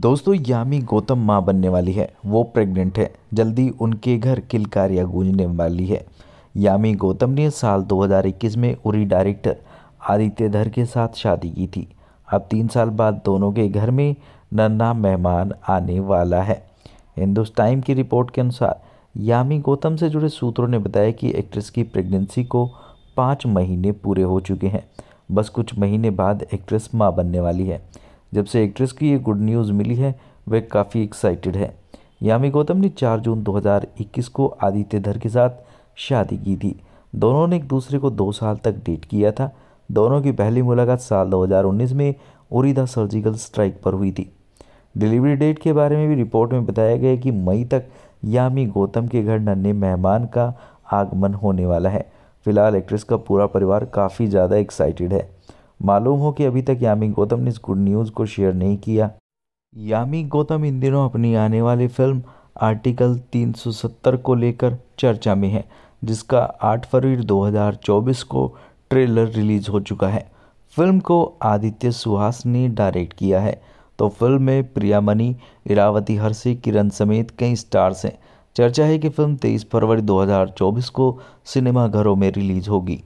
दोस्तों यामी गौतम माँ बनने वाली है वो प्रेग्नेंट है जल्दी उनके घर किलकारियाँ गूंजने वाली है यामी गौतम ने साल 2021 में उरी डायरेक्टर आदित्य धर के साथ शादी की थी अब तीन साल बाद दोनों के घर में नन्ना मेहमान आने वाला है हिंदुस्तान की रिपोर्ट के अनुसार यामी गौतम से जुड़े सूत्रों ने बताया कि एक्ट्रेस की प्रेगनेंसी को पाँच महीने पूरे हो चुके हैं बस कुछ महीने बाद एक्ट्रेस माँ बनने वाली है जब से एक्ट्रेस की ये गुड न्यूज़ मिली है वह काफ़ी एक्साइटेड है यामी गौतम ने 4 जून 2021 को आदित्य धर के साथ शादी की थी दोनों ने एक दूसरे को दो साल तक डेट किया था दोनों की पहली मुलाकात साल 2019 में उरी द सर्जिकल स्ट्राइक पर हुई थी डिलीवरी डेट के बारे में भी रिपोर्ट में बताया गया कि मई तक यामी गौतम के घर नन्हे मेहमान का आगमन होने वाला है फिलहाल एक्ट्रेस का पूरा परिवार काफ़ी ज़्यादा एक्साइटेड है मालूम हो कि अभी तक यामी गौतम ने इस गुड न्यूज़ को शेयर नहीं किया यामी गौतम इन दिनों अपनी आने वाली फिल्म आर्टिकल 370 को लेकर चर्चा में है जिसका 8 फरवरी 2024 को ट्रेलर रिलीज़ हो चुका है फिल्म को आदित्य सुहास ने डायरेक्ट किया है तो फिल्म में प्रिया मणि इरावती हर्षी किरण समेत कई स्टार्स हैं चर्चा है कि फिल्म 23 फरवरी 2024 को सिनेमाघरों में रिलीज़ होगी